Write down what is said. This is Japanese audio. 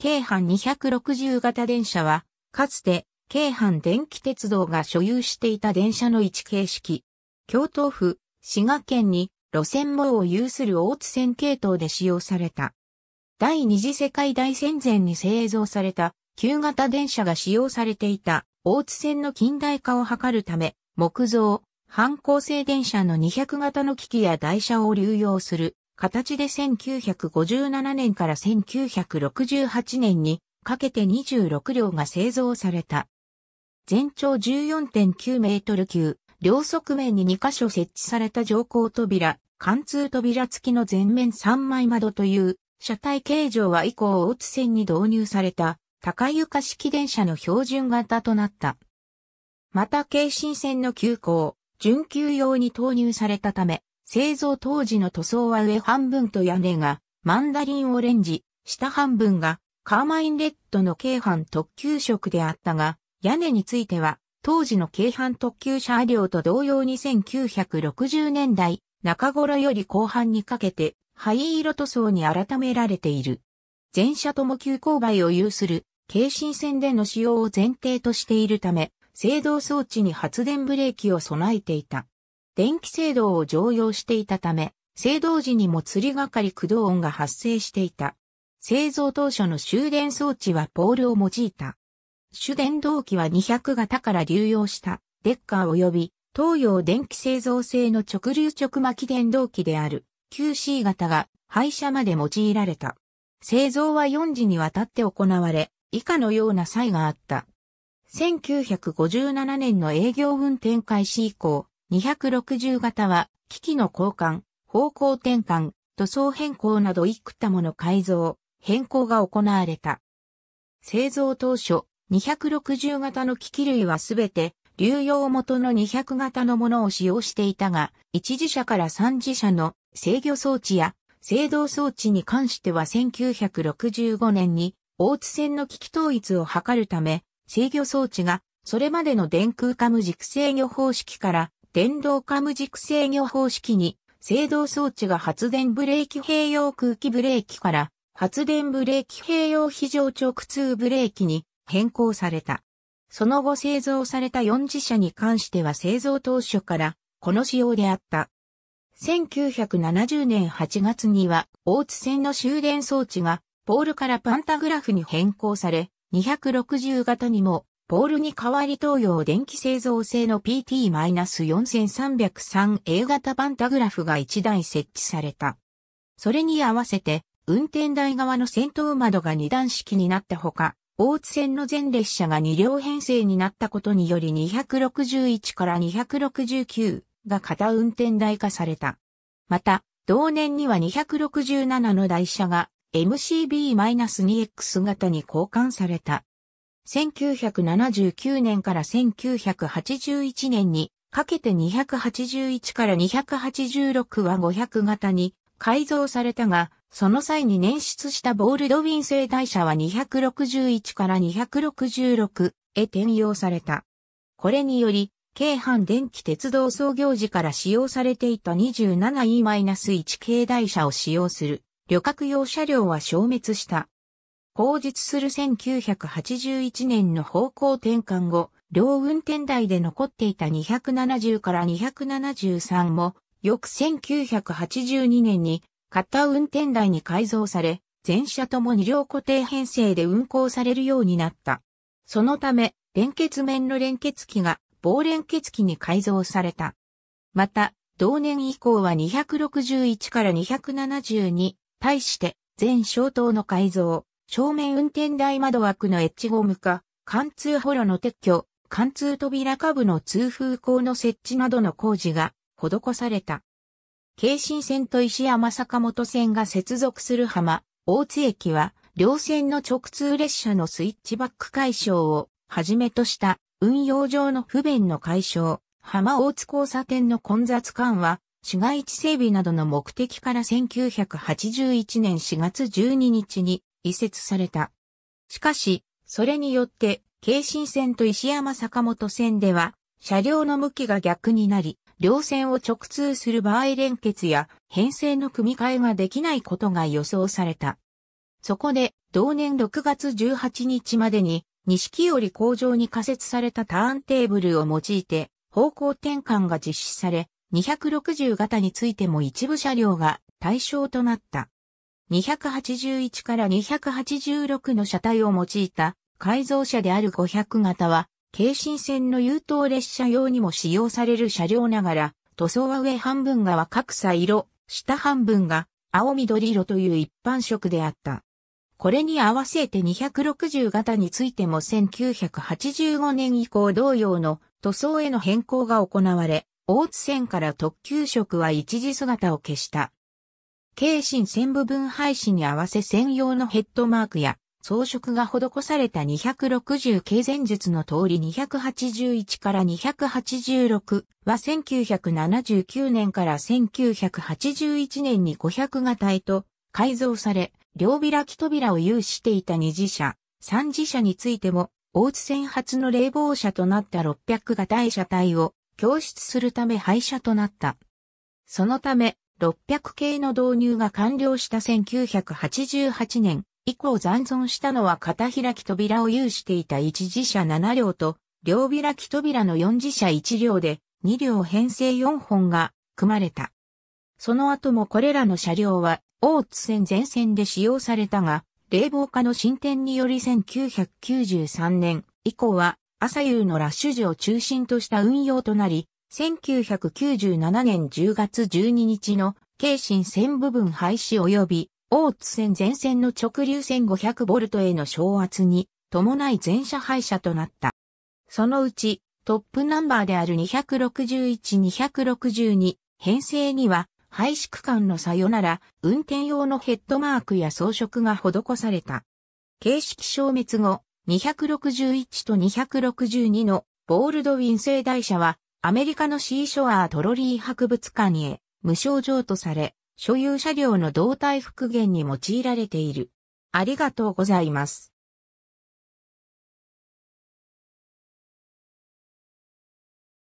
京阪260型電車は、かつて、京阪電気鉄道が所有していた電車の一形式。京都府、滋賀県に路線網を有する大津線系統で使用された。第二次世界大戦前に製造された旧型電車が使用されていた大津線の近代化を図るため、木造、半光製電車の200型の機器や台車を流用する形で1957年から1968年にかけて26両が製造された。全長14.9メートル級、両側面に2箇所設置された乗降扉、貫通扉付きの全面3枚窓という、車体形状は以降大津線に導入された、高床式電車の標準型となった。また京神線の急行、準急用に投入されたため、製造当時の塗装は上半分と屋根がマンダリンオレンジ、下半分がカーマインレッドの軽阪特急色であったが、屋根については当時の軽阪特急車両と同様に1960年代中頃より後半にかけて灰色塗装に改められている。全車とも急勾配を有する軽新線での使用を前提としているため、制動装置に発電ブレーキを備えていた。電気制動を常用していたため、制動時にも釣りがかり駆動音が発生していた。製造当初の終電装置はポールを用いた。主電動機は200型から流用したデッカー及び東洋電気製造製の直流直巻電動機である QC 型が廃車まで用いられた。製造は4時にわたって行われ、以下のような際があった。1957年の営業運転開始以降、260型は、機器の交換、方向転換、塗装変更など幾多もの改造、変更が行われた。製造当初、260型の機器類はすべて、流用元の200型のものを使用していたが、1次車から3次車の制御装置や制動装置に関しては1965年に大津線の機器統一を図るため、制御装置がそれまでの電空カ無軸制御方式から電動カム軸制御方式に、制動装置が発電ブレーキ併用空気ブレーキから発電ブレーキ併用非常直通ブレーキに変更された。その後製造された4次社に関しては製造当初からこの仕様であった。1970年8月には大津線の終電装置がポールからパンタグラフに変更され260型にもポールに代わり東洋電気製造製の PT-4303A 型パンタグラフが1台設置された。それに合わせて、運転台側の先頭窓が2段式になったほか、大津線の全列車が2両編成になったことにより261から269が片運転台化された。また、同年には267の台車が MCB-2X 型に交換された。1979年から1981年にかけて281から286は500型に改造されたが、その際に捻出したボールドウィン製台車は261から266へ転用された。これにより、京阪電気鉄道創業時から使用されていた 27E-1 系台車を使用する旅客用車両は消滅した。放日する1981年の方向転換後、両運転台で残っていた270から273も、翌1982年に片運転台に改造され、全車とも2両固定編成で運行されるようになった。そのため、連結面の連結機が棒連結機に改造された。また、同年以降は261から272、対して全消灯の改造、正面運転台窓枠のエッジゴム化、貫通ホロの撤去、貫通扉下部の通風口の設置などの工事が施された。京神線と石山坂本線が接続する浜、大津駅は、両線の直通列車のスイッチバック解消をはじめとした運用上の不便の解消、浜大津交差点の混雑緩和、市街地整備などの目的から1981年4月12日に移設された。しかし、それによって、京神線と石山坂本線では、車両の向きが逆になり、両線を直通する場合連結や編成の組み替えができないことが予想された。そこで、同年6月18日までに、西錦織工場に仮設されたターンテーブルを用いて、方向転換が実施され、260型についても一部車両が対象となった。281から286の車体を用いた改造車である500型は、京浜線の優等列車用にも使用される車両ながら、塗装は上半分が各差色、下半分が青緑色という一般色であった。これに合わせて260型についても1985年以降同様の塗装への変更が行われ、大津線から特急色は一時姿を消した。軽心線部分廃止に合わせ専用のヘッドマークや装飾が施された260系前述の通り281から286は1979年から1981年に500型へと改造され、両開き扉を有していた二次車、三次車についても、大津線初の冷房車となった600型へ車体を供出するため廃車となった。そのため、600系の導入が完了した1988年以降残存したのは片開き扉を有していた一次車7両と、両開き扉の4次車1両で、2両編成4本が組まれた。その後もこれらの車両は、大津線全線で使用されたが、冷房化の進展により1993年以降は、朝夕のラッシュ時を中心とした運用となり、1997年10月12日の京神線部分廃止及び大津線全線の直流線 500V への昇圧に伴い全車廃車となった。そのうちトップナンバーである261-262編成には廃止区間のさよなら運転用のヘッドマークや装飾が施された。形式消滅後261と262のボールドウィン製台車はアメリカのシーショアートロリー博物館へ無償譲渡され、所有車両の動態復元に用いられている。ありがとうございます。